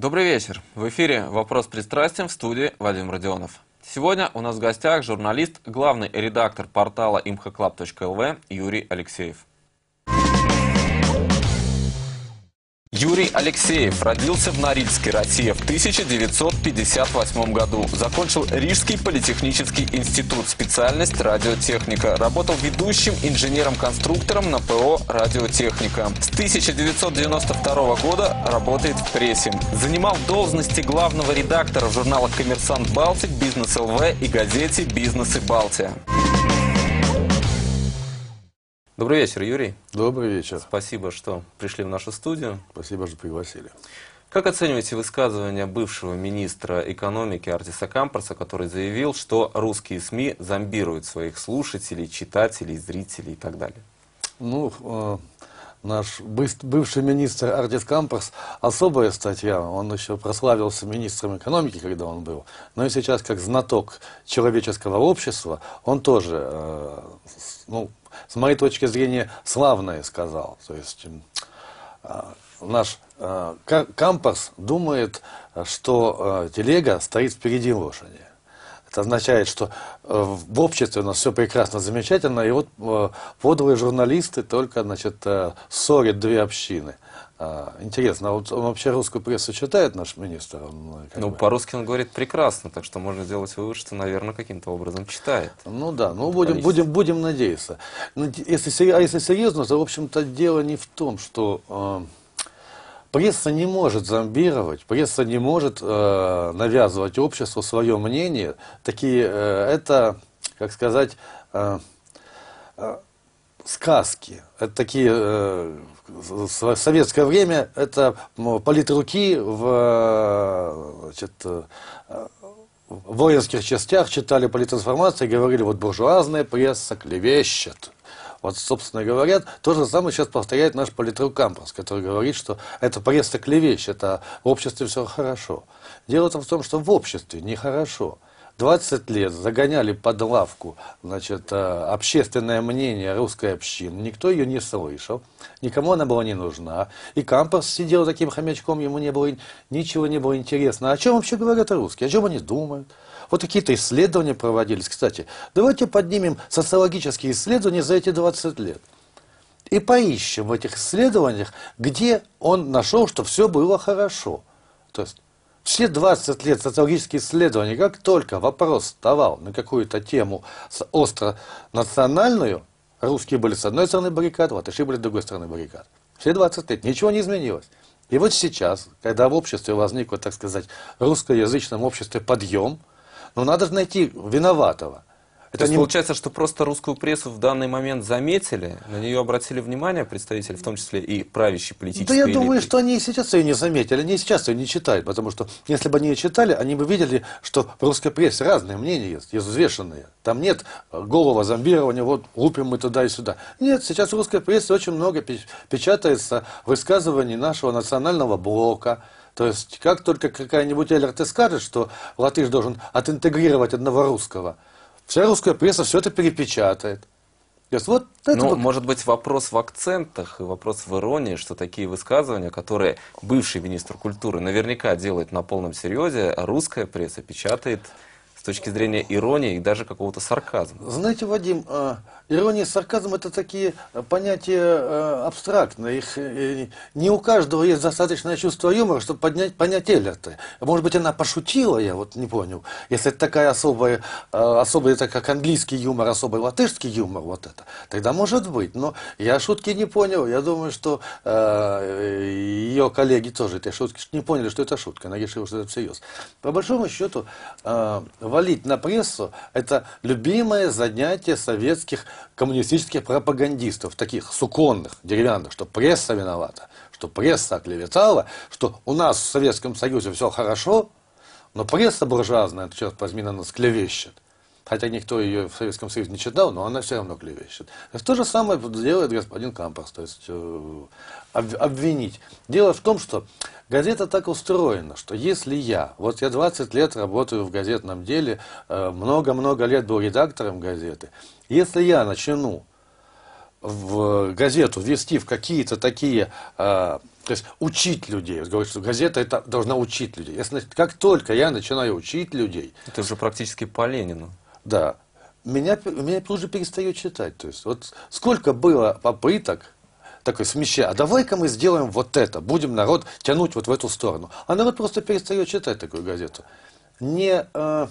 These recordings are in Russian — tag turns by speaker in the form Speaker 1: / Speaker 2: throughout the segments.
Speaker 1: Добрый вечер. В эфире «Вопрос пристрастием» в студии Вадим Родионов. Сегодня у нас в гостях журналист, главный редактор портала imhoclub.lv Юрий Алексеев. Юрий Алексеев родился в Норильске, Россия в 1958 году. Закончил Рижский политехнический институт, специальность радиотехника. Работал ведущим инженером-конструктором на ПО «Радиотехника». С 1992 года работает в прессе. Занимал должности главного редактора в «Коммерсант Балтик», «Бизнес ЛВ» и газете Бизнесы Балтия». Добрый вечер, Юрий. Добрый вечер. Спасибо, что пришли в нашу студию. Спасибо, что пригласили. Как оцениваете высказывание бывшего министра экономики Артиса Кампарса, который заявил, что русские СМИ зомбируют своих слушателей, читателей, зрителей и так далее?
Speaker 2: Ну, э, наш бывший министр Артис Кампорс, особая статья, он еще прославился министром экономики, когда он был, но и сейчас как знаток человеческого общества, он тоже, э, ну, с моей точки зрения, славное сказал. То есть а, наш а, Кампас думает, что а, телега стоит впереди лошади. Это означает, что э, в обществе у нас все прекрасно, замечательно, и вот э, подлые журналисты только, значит, э, ссорят две общины – а, интересно, а вот он вообще русскую прессу читает, наш министр? Он,
Speaker 1: э, ну, бы... по-русски он говорит прекрасно, так что можно сделать вывод, что, наверное, каким-то образом читает. Ну да, ну будем, будем, будем надеяться. Но ну,
Speaker 2: если, а если серьезно, то, в общем-то, дело не в том, что э, пресса не может зомбировать, пресса не может э, навязывать обществу свое мнение. Такие, э, это, как сказать... Э, э сказки. Это такие э, в советское время это политруки в значит, э, в воинских частях читали политинформацию и говорили, вот буржуазная пресса клевещет. Вот, собственно говоря, то же самое сейчас повторяет наш политрук Кампус, который говорит, что это пресса клевещет, а в обществе все хорошо. Дело -то в том, что в обществе нехорошо. хорошо. 20 лет загоняли под лавку значит, э, общественное мнение русской общины. Никто ее не слышал, никому она была не нужна. И Кампорс сидел таким хомячком, ему не было, ничего не было интересно. А о чем вообще говорят русские, о чем они думают? Вот какие-то исследования проводились. Кстати, давайте поднимем социологические исследования за эти 20 лет. И поищем в этих исследованиях, где он нашел, что все было хорошо. То есть все 20 лет социологических исследований, как только вопрос вставал на какую-то тему с остро национальную, русские были с одной стороны баррикад, латыши были с другой стороны баррикад. Все 20 лет ничего не изменилось. И вот сейчас, когда в обществе возник, вот, так сказать, русскоязычном обществе подъем, ну надо же найти виноватого – это То есть не...
Speaker 1: получается, что просто русскую прессу в данный момент заметили, на нее обратили внимание представители, в том числе и правящей политической Да я элиты. думаю, что они и сейчас ее не заметили, они и сейчас ее не читают, потому что если
Speaker 2: бы они ее читали, они бы видели, что в русской прессе разные мнения есть, есть взвешенные. Там нет голого зомбирования, вот лупим мы туда и сюда. Нет, сейчас в русской прессе очень много печатается высказываний нашего национального блока, то есть, как только какая-нибудь ЛРТ скажет, что латыш должен отинтегрировать одного русского – Вся русская пресса все
Speaker 1: это перепечатает. То есть вот это ну, вот... может быть, вопрос в акцентах и вопрос в иронии, что такие высказывания, которые бывший министр культуры наверняка делает на полном серьезе, а русская пресса печатает с точки зрения иронии и даже какого-то сарказма.
Speaker 2: Знаете, Вадим, а, ирония и сарказм – это такие э, понятия э, абстрактные. Их э, не у каждого есть достаточное чувство юмора, чтобы поднять, понять это. Может быть, она пошутила, я вот не понял. Если это такая особая, особая, так как английский юмор, особый латышский юмор, вот это, тогда может быть. Но я шутки не понял. Я думаю, что ее коллеги тоже этой шутки не поняли, что это шутка. Она решила, что это всерьез. По большому счету, валить на прессу – это любимое занятие советских коммунистических пропагандистов, таких суконных, деревянных, что пресса виновата, что пресса оклеветала, что у нас в Советском Союзе все хорошо, но пресса буржуазная, черт возьми, на нас клевещет хотя никто ее в Советском Союзе не читал, но она все равно клевещет. То же самое делает господин Кампас, то есть э, обвинить. Дело в том, что газета так устроена, что если я, вот я 20 лет работаю в газетном деле, э, много-много лет был редактором газеты, если я начну в газету ввести в какие-то такие, э, то есть учить людей. Говорит, что газета это должна учить людей. Если, как только я начинаю учить людей... Это уже практически по Ленину. Да. Меня, меня тоже перестает читать. То есть, вот сколько было попыток такой смещая, а давай-ка мы сделаем вот это, будем народ тянуть вот в эту сторону. А народ просто перестает читать такую газету. Не э,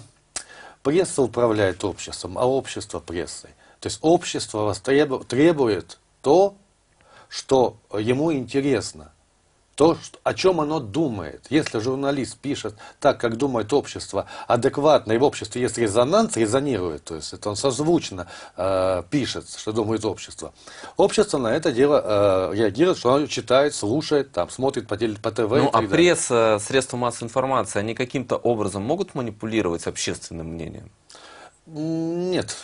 Speaker 2: пресса управляет обществом, а общество прессой. То есть общество требует то, что ему интересно – то, о чем оно думает. Если журналист пишет так, как думает общество, адекватно, и в обществе есть резонанс, резонирует, то есть это он созвучно э, пишет, что думает общество. Общество на это дело э, реагирует, что оно читает, слушает, там, смотрит по, теле, по ТВ.
Speaker 1: Ну, а пресса, средства массовой информации, они каким-то образом могут манипулировать общественным мнением?
Speaker 2: Нет,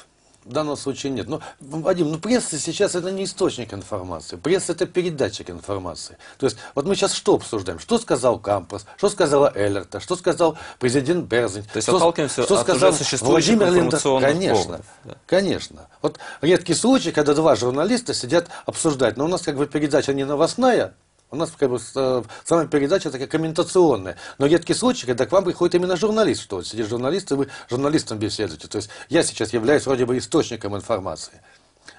Speaker 2: в данном случае нет. Но, Вадим, ну пресса сейчас это не источник информации. Пресса это передатчик информации. То есть, вот мы сейчас что обсуждаем? Что сказал Кампус? Что сказала Эллерта? Что сказал президент Берзин? То есть, что, отталкиваемся что от сказал уже Владимир Линдер? Конечно, поводов, да. конечно. Вот редкий случай, когда два журналиста сидят обсуждать. Но у нас как бы передача не новостная, у нас как бы сама э, передача такая комментационная. Но редкий случай, когда к вам приходит именно журналист, что вот сидит журналист, и вы журналистом беседуете. То есть я сейчас являюсь вроде бы источником информации.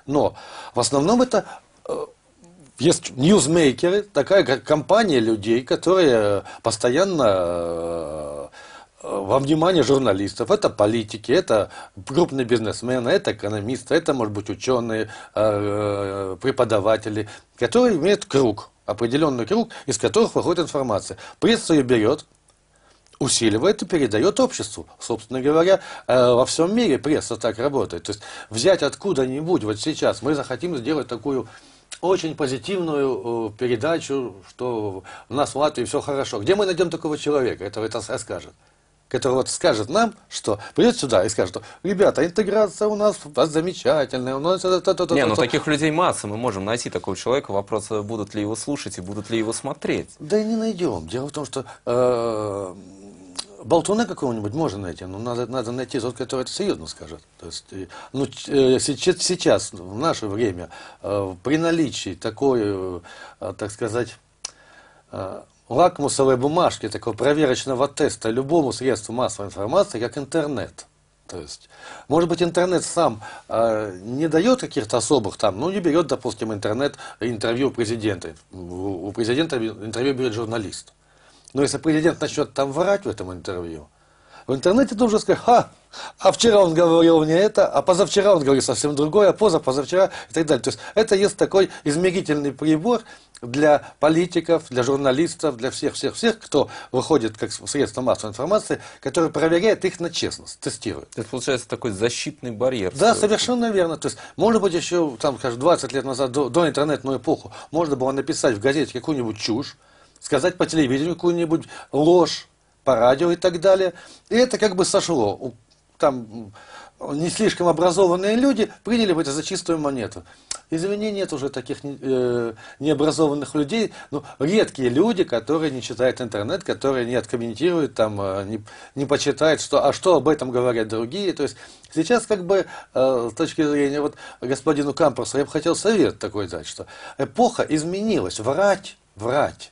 Speaker 2: Но в основном это э, есть ньюзмейкеры, такая компания людей, которые постоянно э, во внимание журналистов. Это политики, это крупные бизнесмены, это экономисты, это, может быть, ученые, преподаватели, которые имеют круг определенный круг, из которых выходит информация. Пресса ее берет, усиливает и передает обществу. Собственно говоря, э, во всем мире пресса так работает. То есть взять откуда-нибудь, вот сейчас мы захотим сделать такую очень позитивную э, передачу, что у нас в Латвии все хорошо. Где мы найдем такого человека? Это, это скажет который вот скажет нам, что придет сюда и скажет, что, ребята, интеграция у нас, у нас замечательная, у нас это, это, это, Не, ну таких
Speaker 1: людей масса, мы можем найти такого человека, вопрос, э, будут ли его слушать и будут ли его смотреть.
Speaker 2: Да и не найдем. Дело в том, что э, болтуна какого-нибудь можно найти, но надо, надо найти тот, который это серьезно скажет. То есть, э, ну, э, сейчас, сейчас, в наше время, э, при наличии такой, э, так сказать, э, лакмусовой бумажки, такого проверочного теста любому средству массовой информации, как интернет. То есть, может быть, интернет сам э, не дает каких-то особых там, ну, не берет, допустим, интернет интервью президента. У президента интервью берет журналист. Но если президент начнет там врать в этом интервью, в интернете тоже уже скажешь, ха, а вчера он говорил мне это, а позавчера он говорил совсем другое, а поза, позавчера и так далее. То есть это есть такой измерительный прибор для политиков, для журналистов, для всех-всех-всех, кто выходит как средство массовой информации, который проверяет их на честность, тестирует. Это получается такой защитный барьер. Да, совершенно верно. То есть, может быть, еще там, скажем, 20 лет назад, до, до интернетную эпоху, можно было написать в газете какую-нибудь чушь, сказать по телевидению какую-нибудь ложь, по радио и так далее. И это как бы сошло. Там не слишком образованные люди приняли бы это за чистую монету. Извини, нет уже таких э, необразованных людей, ну, редкие люди, которые не читают интернет, которые не откомментируют, там, э, не, не почитают, что, а что об этом говорят другие. То есть сейчас как бы э, с точки зрения вот господину Кампорсу я бы хотел совет такой дать, что эпоха изменилась, врать, врать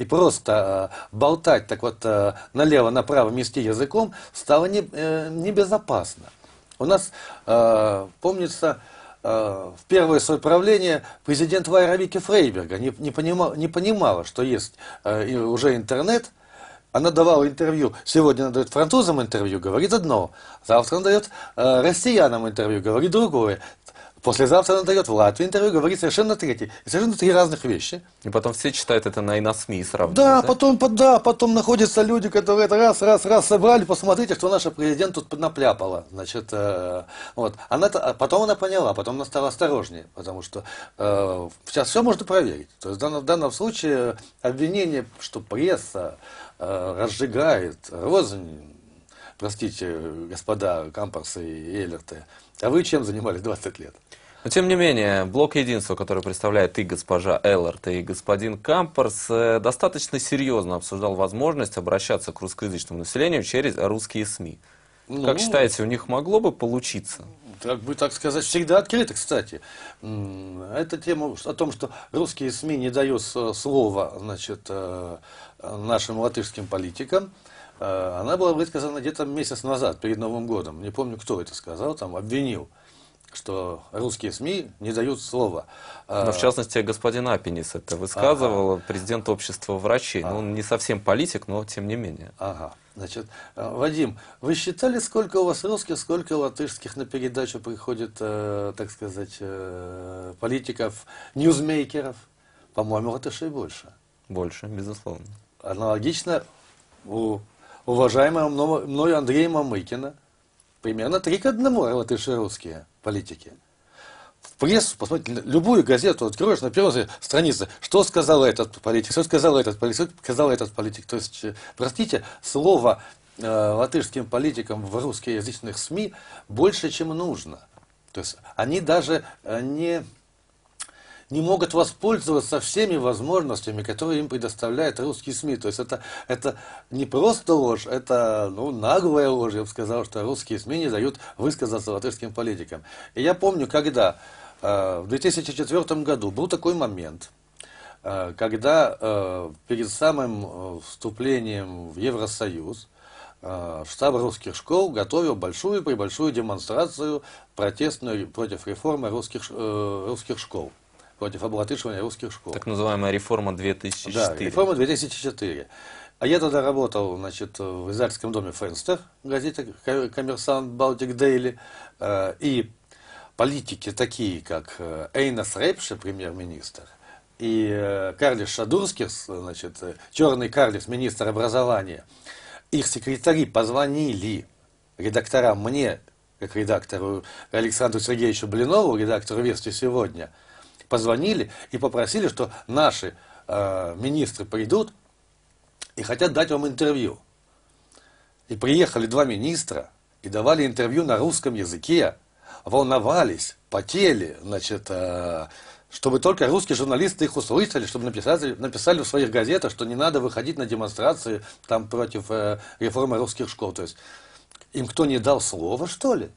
Speaker 2: и просто э, болтать так вот э, налево-направо, мести языком, стало не, э, небезопасно. У нас, э, помнится, в первое свое правление президент Вайра Вики Фрейберга не, не, понимал, не понимала, что есть уже интернет, она давала интервью, сегодня она дает французам интервью, говорит одно, завтра она дает россиянам интервью, говорит другое. Послезавтра она дает в Латвии интервью, говорит совершенно третий, совершенно три разных вещи.
Speaker 1: И потом все читают это на, и сравнивают. Да, да?
Speaker 2: Потом, да, потом находятся люди, которые это раз, раз, раз собрали, посмотрите, что наша президент тут напляпала. Значит, э, вот. Она, а потом она поняла, потом она стала осторожнее, потому что э, сейчас все можно проверить. То есть в данном, в данном случае обвинение, что пресса э, разжигает рознь, простите, господа Кампорсы и Эллерты, а вы чем занимались 20 лет? Но
Speaker 1: ну, тем не менее, блок единства, который представляет и госпожа Эллард, и господин Кампорс, э, достаточно серьезно обсуждал возможность обращаться к русскоязычному населению через русские СМИ. Ну, как считаете, у них могло бы получиться?
Speaker 2: Как бы так сказать, всегда открыто, кстати. Эта тема о том, что русские СМИ не дают слова значит, э, нашим латышским политикам, Э, она была высказана где-то месяц назад, перед Новым годом. Не помню, кто это сказал, там обвинил
Speaker 1: что русские СМИ не дают слова. Э, но ну, в частности, господин Апинис это высказывал, ага. президент общества врачей. Ага. Ну, он не совсем политик, но тем не менее. Ага.
Speaker 2: Значит, э, Вадим, вы считали, сколько у вас русских, сколько латышских на передачу приходит, так сказать, политиков, ньюзмейкеров? По-моему, латышей больше. Больше, безусловно. Аналогично у Уважаемая мною Андрей Мамыкина, примерно три к одному латыши русские политики. В прессу, посмотрите, любую газету откроешь, на первой странице, что сказал этот политик, что сказал этот политик, что сказал этот политик. То есть, простите, слово э, латышским политикам в русскоязычных СМИ больше, чем нужно. То есть, они даже э, не не могут воспользоваться всеми возможностями, которые им предоставляет русские СМИ. То есть это, это не просто ложь, это ну, наглая ложь, я бы сказал, что русские СМИ не дают высказаться латышским политикам. И я помню, когда э, в 2004 году был такой момент, э, когда э, перед самым э, вступлением в Евросоюз э, штаб русских школ готовил большую-пребольшую демонстрацию протестную против реформы русских, э, русских школ против облатышивания русских школ.
Speaker 1: Так называемая реформа 2004. Да, реформа
Speaker 2: 2004. А я тогда работал значит, в издательском доме Фенстер, газета «Коммерсант Балтик Дейли», э, и политики такие, как э, Эйнас Рэпши, премьер-министр, и э, Карлис Шадурскис, значит, черный Карлис, министр образования, их секретари позвонили редакторам мне, как редактору Александру Сергеевичу Блинову, редактору «Вести сегодня», позвонили и попросили, что наши э, министры придут и хотят дать вам интервью. И приехали два министра и давали интервью на русском языке, волновались, потели, значит, э, чтобы только русские журналисты их услышали, чтобы написали, написали в своих газетах, что не надо выходить на демонстрации там против э, реформы русских школ. То есть им кто не дал слова, что ли?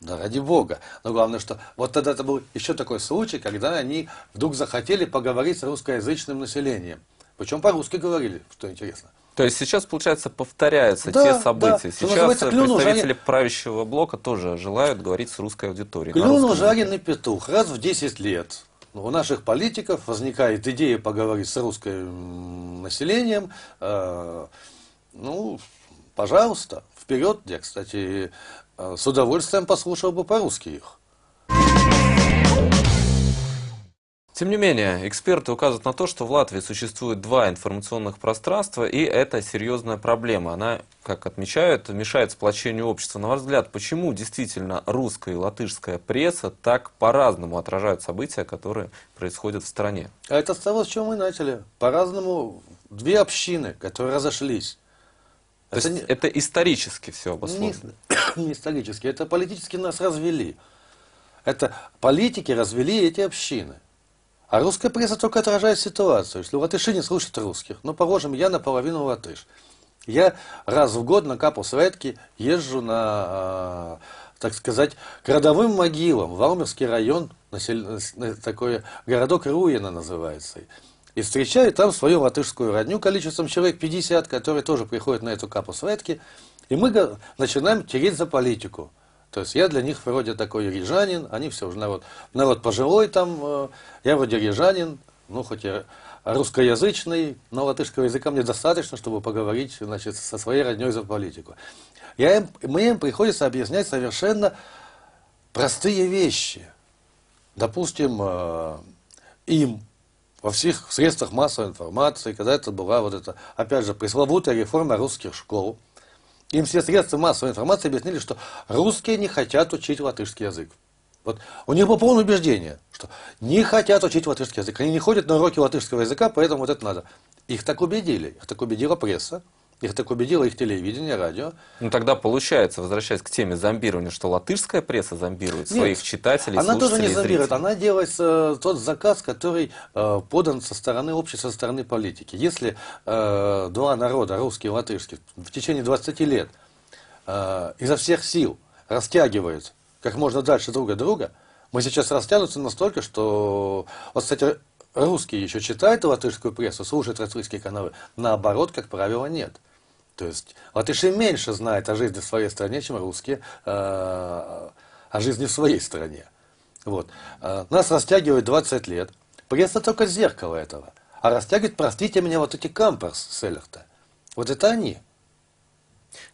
Speaker 2: Да ради бога. Но главное, что вот тогда это был еще такой случай, когда они вдруг захотели поговорить с русскоязычным населением. Причем по-русски говорили, что интересно.
Speaker 1: То есть сейчас, получается, повторяются да, те события. Да. Ну, сейчас представители жарен... правящего блока тоже желают говорить с русской аудиторией.
Speaker 2: Клюнул жареный петух раз в 10 лет. У наших политиков возникает идея поговорить с русским населением. Э, ну, пожалуйста, вперед. Я, кстати, Э, с удовольствием послушал бы по-русски их.
Speaker 1: Тем не менее, эксперты указывают на то, что в Латвии существует два информационных пространства, и это серьезная проблема. Она, как отмечают, мешает сплочению общества. На ваш взгляд, почему действительно русская и латышская пресса так по-разному отражают события, которые происходят в стране?
Speaker 2: А это с того, с чего мы начали. По-разному две общины, которые разошлись. То это есть не... это исторически все обусловлено? Не, не исторически, это политически нас развели. Это политики развели эти общины. А русская пресса только отражает ситуацию. Если латыши не слушают русских, ну, положим, я наполовину латыш. Я раз в год на капу Светки езжу на, э, так сказать, к родовым могилам. Валмерский район, насел... такой городок Руина называется. И встречаю там свою латышскую родню количеством человек 50, которые тоже приходят на эту капу светки. И мы начинаем тереть за политику. То есть я для них вроде такой рижанин, они все уже народ. Народ пожилой там, э, я вроде рижанин, ну хоть я русскоязычный, но латышского языка мне достаточно, чтобы поговорить значит, со своей родней за политику. Я им, мне им приходится объяснять совершенно простые вещи. Допустим, э, им во всех средствах массовой информации, когда это была вот эта, опять же, пресловутая реформа русских школ. Им все средства массовой информации объяснили, что русские не хотят учить латышский язык. Вот у них было полное убеждение, что не хотят учить латышский язык. Они не ходят на уроки латышского
Speaker 1: языка, поэтому вот это надо. Их так убедили, их так убедила пресса. Их так убедило их телевидение, радио. Ну тогда получается, возвращаясь к теме зомбирования, что латышская пресса зомбирует Нет, своих читателей, она тоже не зомбирует, она делает
Speaker 2: э, тот заказ, который э, подан со стороны общества, со стороны политики. Если э, два народа, русский и латышский, в течение 20 лет э, изо всех сил растягивают как можно дальше друг от друга, мы сейчас растянутся настолько, что... Вот, кстати, русские еще читают латышскую прессу, слушают российские каналы. Наоборот, как правило, нет. То есть латыши меньше знают о жизни в своей стране, чем русские э, о жизни в своей стране. Вот. Э, нас растягивают 20 лет. Пресса только зеркало этого. А растягивают, простите меня, вот эти камперс Селлерта. Вот это они.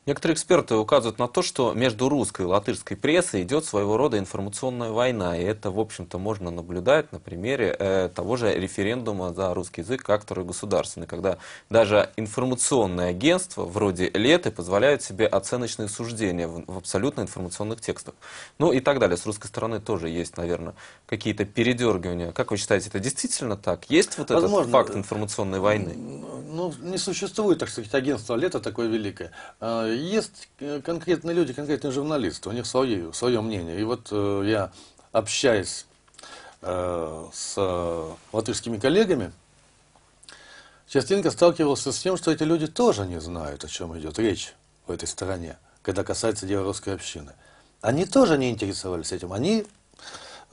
Speaker 1: Некоторые эксперты указывают на то, что между русской и латышской прессой идет своего рода информационная война. И это, в общем-то, можно наблюдать на примере э, того же референдума за русский язык, как который государственный, когда даже информационные агентства вроде Леты позволяют себе оценочные суждения в, в абсолютно информационных текстах. Ну и так далее. С русской стороны тоже есть, наверное, какие-то передергивания. Как вы считаете, это действительно так? Есть вот Возможно, этот факт информационной войны? Ну,
Speaker 2: не существует, так сказать, агентство Лето такое великое а, есть э, конкретные люди, конкретные журналисты, у них свое, свое мнение. И вот э, я, общаясь э, с латышскими коллегами, частенько сталкивался с тем, что эти люди тоже не знают, о чем идет речь в этой стране, когда касается дела русской общины. Они тоже не интересовались этим. Они,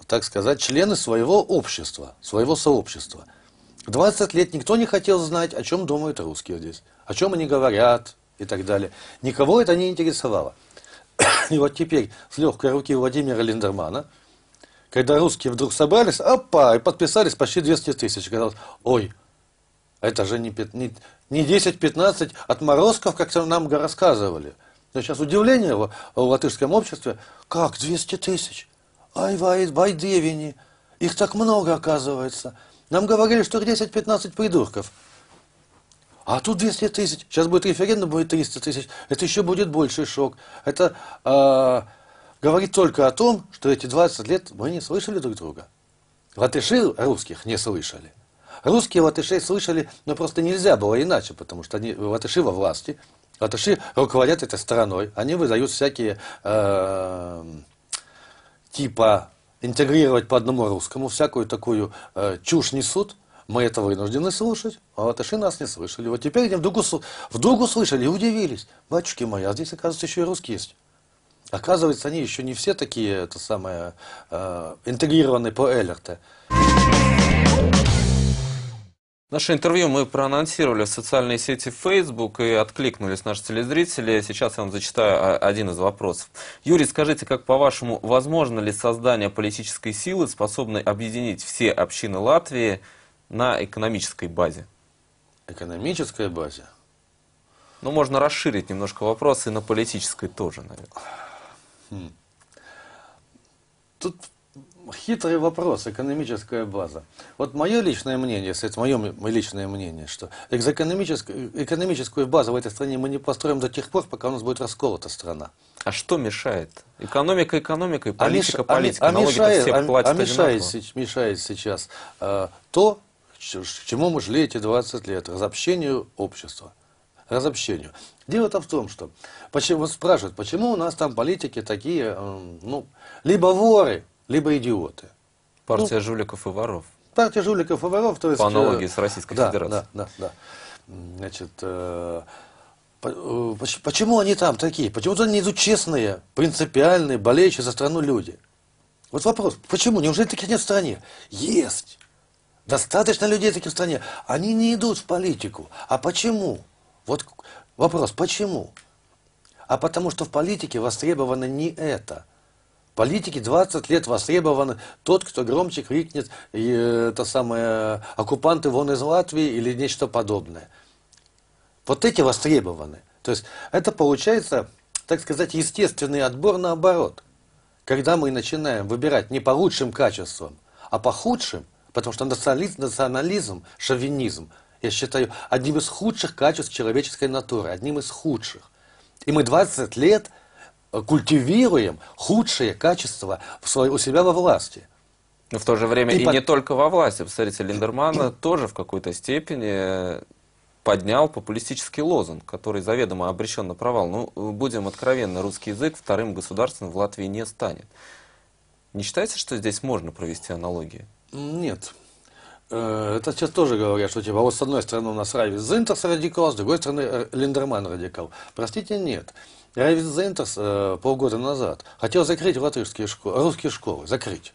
Speaker 2: так сказать, члены своего общества, своего сообщества. 20 лет никто не хотел знать, о чем думают русские здесь, о чем они говорят, и так далее. Никого это не интересовало. И вот теперь с легкой руки Владимира Линдермана, когда русские вдруг собрались, опа, и подписались почти 200 тысяч. Казалось, ой, это же не, не, не 10-15 отморозков, как нам рассказывали. Но сейчас удивление в, в латышском обществе, как 200 тысяч? Ай, вай, девини. их так много оказывается. Нам говорили, что их 10-15 придурков. А тут 200 тысяч. Сейчас будет референдум, будет 300 тысяч. Это еще будет больший шок. Это э, говорит только о том, что эти 20 лет мы не слышали друг друга. Латыши русских не слышали. Русские латышей слышали, но просто нельзя было иначе, потому что они латыши во власти, латыши руководят этой страной, они выдают всякие э, типа интегрировать по одному русскому, всякую такую э, чушь несут, мы это вынуждены слушать, а латыши нас не слышали. Вот теперь они вдруг, вдруг услышали и удивились. Батюшки мои, а здесь, оказывается, еще и русские есть. Оказывается, они еще не все такие, это самое,
Speaker 1: э, интегрированные по Эллерте. Наше интервью мы проанонсировали в социальной сети Facebook и откликнулись наши телезрители. Сейчас я вам зачитаю а, один из вопросов. Юрий, скажите, как по-вашему, возможно ли создание политической силы, способной объединить все общины Латвии – на экономической базе? Экономической базе? Ну, можно расширить немножко вопрос и на политической тоже, наверное. Хм. Тут
Speaker 2: хитрый вопрос, экономическая база. Вот мое личное мнение, если это мое личное мнение, что экономическую, экономическую базу в этой стране мы не построим до тех пор,
Speaker 1: пока у нас будет расколота страна. А что мешает? Экономика экономикой, а политика а политика. А, политика. а, мешает, все а, а мешает,
Speaker 2: мешает сейчас э, то, чему мы шли эти 20 лет? Разобщению общества. Разобщению. Дело-то в том, что почему, вот спрашивают, почему у нас там политики такие, э, ну, либо воры, либо идиоты. Партия ну, жуликов и воров. Партия жуликов и воров, то есть... По э, аналогии с Российской да, Федерацией. Да, да, да. Значит, э, э почему они там такие? Почему они идут честные, принципиальные, болеющие за страну люди? Вот вопрос, почему? Неужели таких нет в стране? Есть! Достаточно людей таких в стране. Они не идут в политику. А почему? Вот вопрос, почему? А потому что в политике востребовано не это. В политике 20 лет востребован тот, кто громче крикнет, э, то самое, оккупанты вон из Латвии или нечто подобное. Вот эти востребованы. То есть это получается, так сказать, естественный отбор наоборот. Когда мы начинаем выбирать не по лучшим качествам, а по худшим, Потому что национализм, национализм, шовинизм, я считаю, одним из худших качеств человеческой натуры, одним из худших. И мы 20 лет э, культивируем худшие качества у себя во власти.
Speaker 1: Но в то же время и, и под... не только во власти. Посмотрите, Линдермана тоже в какой-то степени э, поднял популистический лозунг, который заведомо обречен на провал. Ну, э, будем откровенны, русский язык вторым государственным в Латвии не станет. Не считается, что здесь можно провести аналогии? Нет. Э, это сейчас тоже говорят,
Speaker 2: что типа а вот с одной стороны у нас Райвис Зинтерс радикал, с другой стороны э, Линдерман радикал. Простите, нет. Райвис Зинтерс э, полгода назад хотел закрыть латышские школы, русские школы, закрыть.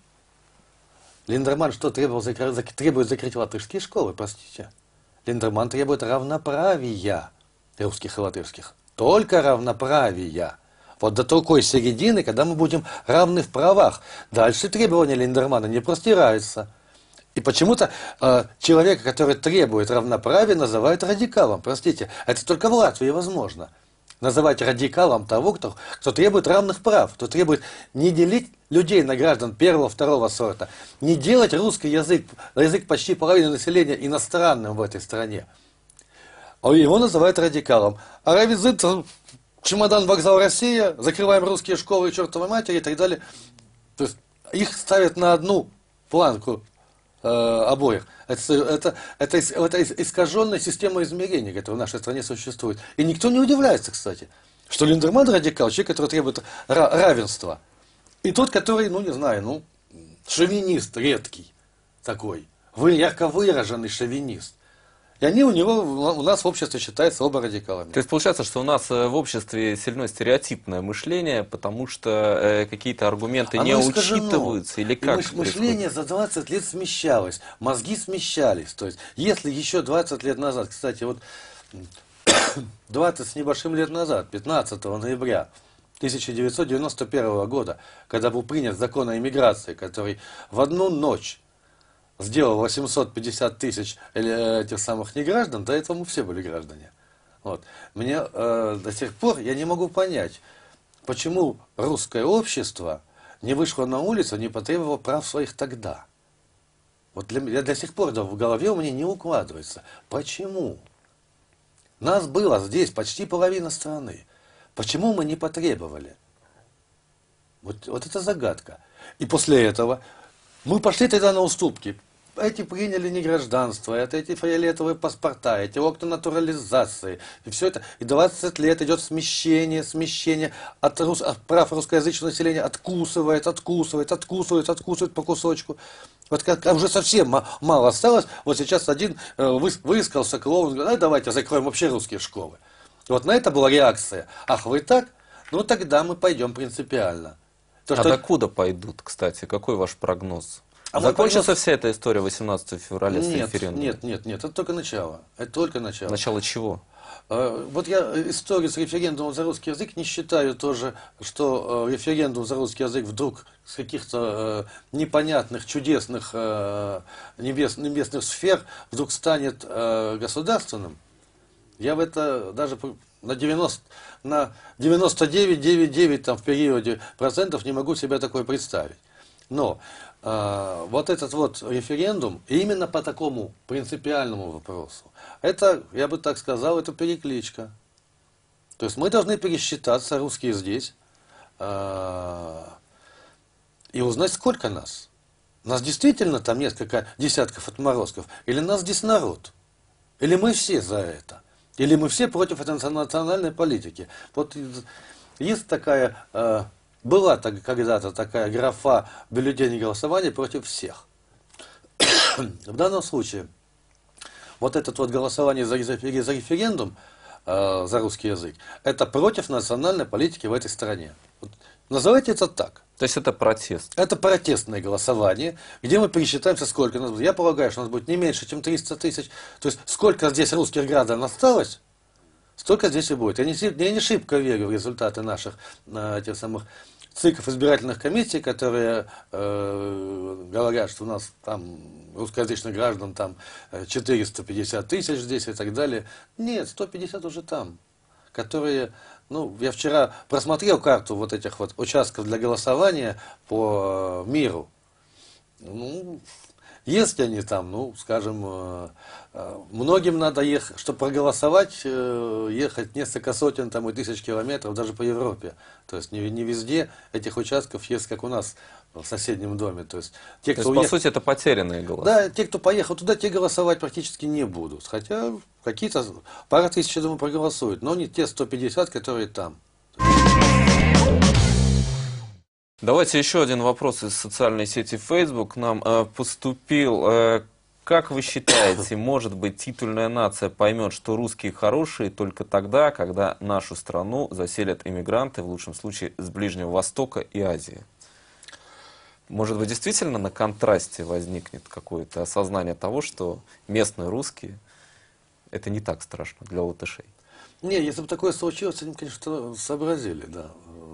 Speaker 2: Линдерман что требовал закр... требует закрыть латышские школы, простите. Линдерман требует равноправия русских и латышских. Только равноправия. Вот до такой середины, когда мы будем равны в правах. Дальше требования Линдермана не простираются. И почему-то э, человека, который требует равноправия, называют радикалом. Простите, это только в Латвии возможно. Называть радикалом того, кто, кто требует равных прав, кто требует не делить людей на граждан первого, второго сорта, не делать русский язык, язык почти половины населения иностранным в этой стране. А его называют радикалом. А равизит Чемодан, вокзал Россия, закрываем русские школы и чертовой матери и так далее. То есть их ставят на одну планку э, обоих. Это, это, это, это искаженная система измерений, которая в нашей стране существует. И никто не удивляется, кстати, что Линдерман радикал, человек, который требует равенства. И тот, который, ну не знаю, ну, шовинист редкий такой, ярко выраженный шовинист. И они у него, у нас в обществе считаются оба радикалами.
Speaker 1: То есть получается, что у нас э, в обществе сильно стереотипное мышление, потому что э, какие-то аргументы Оно не искажено. учитываются или как? И
Speaker 2: мышление за 20 лет смещалось, мозги смещались. То есть, если еще 20 лет назад, кстати, вот 20 с небольшим лет назад, 15 ноября 1991 года, когда был принят закон о иммиграции, который в одну ночь сделал 850 тысяч э, этих самых неграждан, до этого мы все были граждане. Вот. Мне э, до сих пор я не могу понять, почему русское общество не вышло на улицу, не потребовало прав своих тогда. Вот для, я до сих пор да, в голове у меня не укладывается. Почему? Нас было здесь почти половина страны. Почему мы не потребовали? Вот, вот это загадка. И после этого мы пошли тогда на уступки эти приняли не гражданство, это эти фиолетовые паспорта, эти окна натурализации. И все это, и 20 лет идет смещение, смещение от, рус, от прав русскоязычного населения откусывает, откусывает, откусывает, откусывает по кусочку. Вот как, а уже совсем мало осталось, вот сейчас один э, вы, выискал Соколов, говорит, а давайте закроем вообще русские школы. И вот на это была реакция. Ах, вы так? Ну тогда мы пойдем принципиально.
Speaker 1: То, а что... докуда пойдут, кстати? Какой ваш прогноз? А Закончился ну, вся эта история 18 февраля с нет, референдумом? Нет,
Speaker 2: нет, нет, это только начало. Это только начало. Начало чего? А, вот я историю с референдумом за русский язык не считаю тоже, что э, референдум за русский язык вдруг с каких-то э, непонятных, чудесных э, небес, небесных сфер вдруг станет государственным. Я в это даже на 90, на 99,99 там в периоде процентов не могу себе такое представить. Но а, вот этот вот референдум именно по такому принципиальному вопросу, это, я бы так сказал, это перекличка. То есть мы должны пересчитаться, русские здесь, а, и узнать, сколько нас. Нас действительно там несколько десятков отморозков, или нас здесь народ, или мы все за это, или мы все против этой национальной политики. Вот есть такая а, была так, когда-то такая графа бюллетени голосования против всех. В данном случае, вот это вот голосование за, за, за референдум, э, за русский язык, это против национальной политики в этой стране. Вот, назовите это так. То есть это протест? Это протестное голосование, где мы пересчитаемся, сколько нас будет. Я полагаю, что нас будет не меньше, чем 300 тысяч. То есть сколько здесь русских граждан осталось, столько здесь и будет. Я не, я не шибко верю в результаты наших э, тех самых циклов избирательных комиссий, которые э, говорят, что у нас там русскоязычных граждан там 450 э, тысяч здесь и так далее. Нет, 150 уже там, которые... Ну, я вчера просмотрел карту вот этих вот участков для голосования по э, миру. Ну, если они там, ну, скажем, э, а, многим надо ехать, чтобы проголосовать, э, ехать несколько сотен там, и тысяч километров даже по Европе. То есть не, не везде этих участков есть, как у нас в соседнем доме. То есть, те, То кто есть уех... по сути, это
Speaker 1: потерянные голоса.
Speaker 2: Да, те, кто поехал туда, те голосовать практически не будут. Хотя какие-то пара тысяч, я думаю, проголосуют, но не те 150, которые там.
Speaker 1: Давайте еще один вопрос из социальной сети Facebook. Нам э, поступил э, как вы считаете, может быть, титульная нация поймет, что русские хорошие только тогда, когда нашу страну заселят иммигранты, в лучшем случае, с Ближнего Востока и Азии? Может быть, действительно на контрасте возникнет какое-то осознание того, что местные русские – это не так страшно для латышей?
Speaker 2: Не, если бы такое случилось, они, конечно, сообразили, да,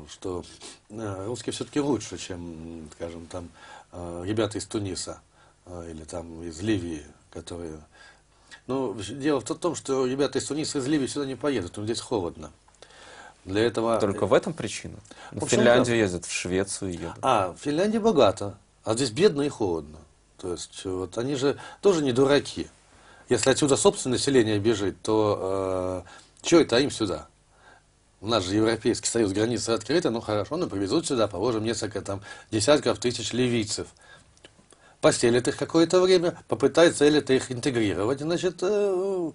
Speaker 2: что э, русские все-таки лучше, чем, скажем, там э, ребята из Туниса – а, или там из Ливии, которые... Ну, дело в том, что ребята из Туниса, из Ливии сюда не поедут, но здесь холодно. Для
Speaker 1: этого... Только в этом причина? В, в Финляндию да. ездят, в Швецию едут.
Speaker 2: А, в Финляндии богато, а здесь бедно и холодно. То есть, вот они же тоже не дураки. Если отсюда собственное население бежит, то э, что это а им сюда? У нас же Европейский Союз, границы открыты, ну хорошо, ну привезут сюда, положим, несколько там десятков тысяч ливийцев – поселит их какое-то время, попытается элита их интегрировать, значит, э,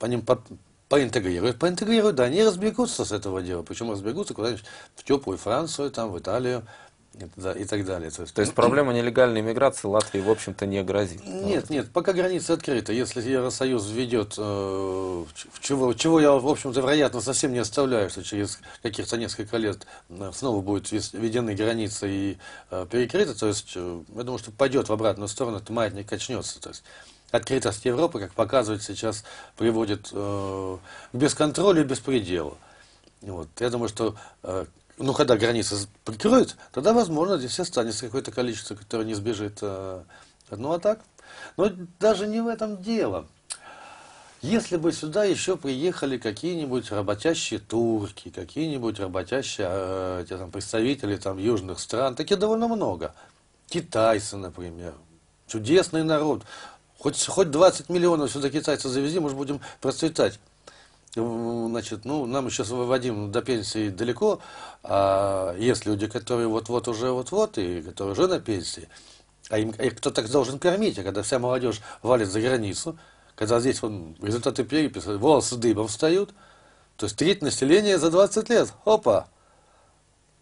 Speaker 2: по ним под, поинтегрируют, поинтегрируют, да, они разбегутся с этого дела, причем разбегутся куда-нибудь в теплую Францию, там, в Италию, и так далее.
Speaker 1: То есть, то есть ну, проблема нелегальной миграции Латвии, в общем-то, не грозит.
Speaker 2: Нет, нет, пока граница открыта. Если Евросоюз введет, э, чего, чего я, в общем-то, вероятно, совсем не оставляю, что через каких-то несколько лет э, снова будут введены границы и э, перекрыты, то есть, э, я думаю, что пойдет в обратную сторону, то маятник качнется. То есть, открытость Европы, как показывает сейчас, приводит э, к бесконтролю и беспределу. Вот. Я думаю, что э, ну, когда границы прикроют, тогда, возможно, здесь останется какое-то количество, которое не сбежит. Э, ну, а так? Но даже не в этом дело. Если бы сюда еще приехали какие-нибудь работящие турки, какие-нибудь работящие э, те, там, представители там, южных стран, таких довольно много. Китайцы, например. Чудесный народ. Хоть, хоть 20 миллионов сюда китайцев завези, мы же будем процветать значит, ну, нам еще с Вадимом до пенсии далеко, а есть люди, которые вот-вот уже вот-вот, и которые уже на пенсии, а им, их кто так должен кормить, а когда вся молодежь валит за границу, когда здесь вон, результаты переписи, волосы дыбом встают, то есть треть населения за 20 лет, опа!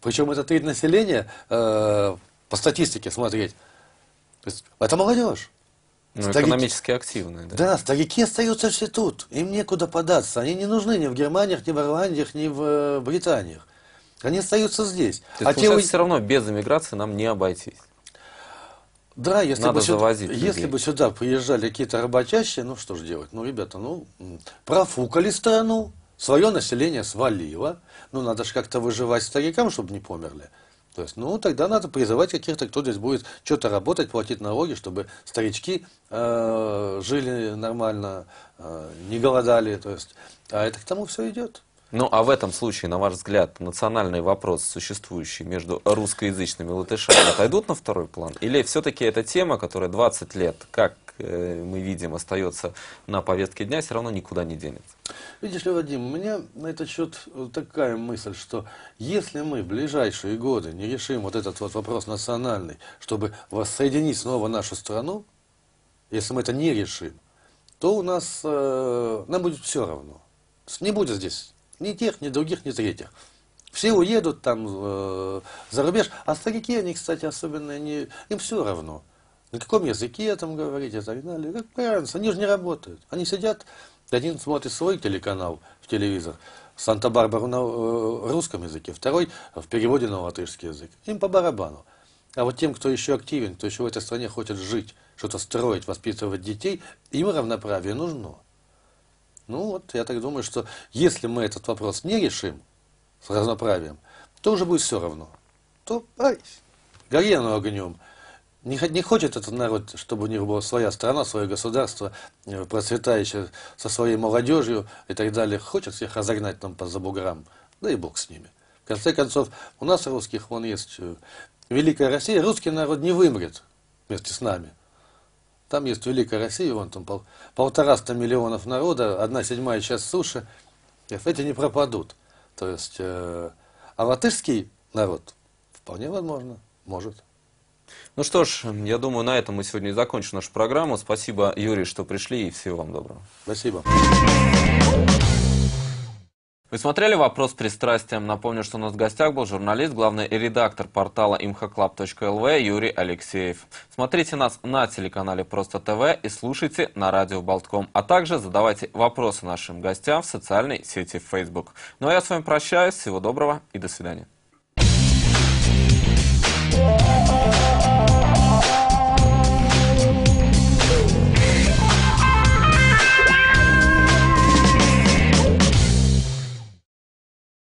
Speaker 2: Причем это треть населения, э, по статистике смотреть, то есть, это молодежь.
Speaker 1: Ну, Старики... Экономически активные. Да. да,
Speaker 2: старики остаются все тут. Им некуда податься. Они не нужны ни в Германиях, ни в Ирландиях, ни в э, Британиях. Они остаются здесь. То есть, а те... все
Speaker 1: равно без эмиграции нам не обойтись.
Speaker 2: Да, если, Надо бы сюда, если бы сюда приезжали какие-то работящие, ну что же делать? Ну, ребята, ну, профукали страну, свое население свалило. Ну, надо же как-то выживать старикам, чтобы не померли. То есть, ну, тогда надо призывать каких-то, кто здесь будет что-то работать, платить налоги, чтобы старички э, жили нормально, э, не голодали. То есть, а это к тому все идет.
Speaker 1: Ну, а в этом случае, на ваш взгляд, национальный вопрос, существующий между русскоязычными латышами, отойдут на второй план? Или все-таки это тема, которая 20 лет, как Э, мы видим, остается на повестке дня, все равно никуда не денется.
Speaker 2: Видишь ли, Вадим, у меня на этот счет такая мысль, что если мы в ближайшие годы не решим вот этот вот вопрос национальный, чтобы воссоединить снова нашу страну, если мы это не решим, то у нас, э, нам будет все равно. Не будет здесь ни тех, ни других, ни третьих. Все уедут там э, за рубеж, а старики, они, кстати, особенно, не, им все равно на каком языке там говорить и так далее. Как парents, они же не работают. Они сидят, один смотрит свой телеканал в телевизор, Санта-Барбару на э, русском языке, второй в переводе на латышский язык. Им по барабану. А вот тем, кто еще активен, кто еще в этой стране хочет жить, что-то строить, воспитывать детей, им равноправие нужно. Ну вот, я так думаю, что если мы этот вопрос не решим с равноправием, то уже будет все равно. То, ай, гори огнем. Не, не хочет этот народ, чтобы у них была своя страна, свое государство, э, процветающее со своей молодежью и так далее. Хочет всех разогнать там по забуграм. Да и бог с ними. В конце концов, у нас русских, вон есть э, Великая Россия, русский народ не вымрет вместе с нами. Там есть Великая Россия, вон там пол, полтораста миллионов народа, одна седьмая часть суши, эти не пропадут. То есть, э, а латышский народ вполне возможно, может.
Speaker 1: Ну что ж, я думаю, на этом мы сегодня и закончим нашу программу. Спасибо, Юрий, что пришли, и всего вам доброго. Спасибо. Вы смотрели «Вопрос пристрастием». Напомню, что у нас в гостях был журналист, главный редактор портала imhoclub.lv Юрий Алексеев. Смотрите нас на телеканале «Просто ТВ» и слушайте на радио «Болтком». А также задавайте вопросы нашим гостям в социальной сети Facebook. Ну а я с вами прощаюсь. Всего доброго и до свидания.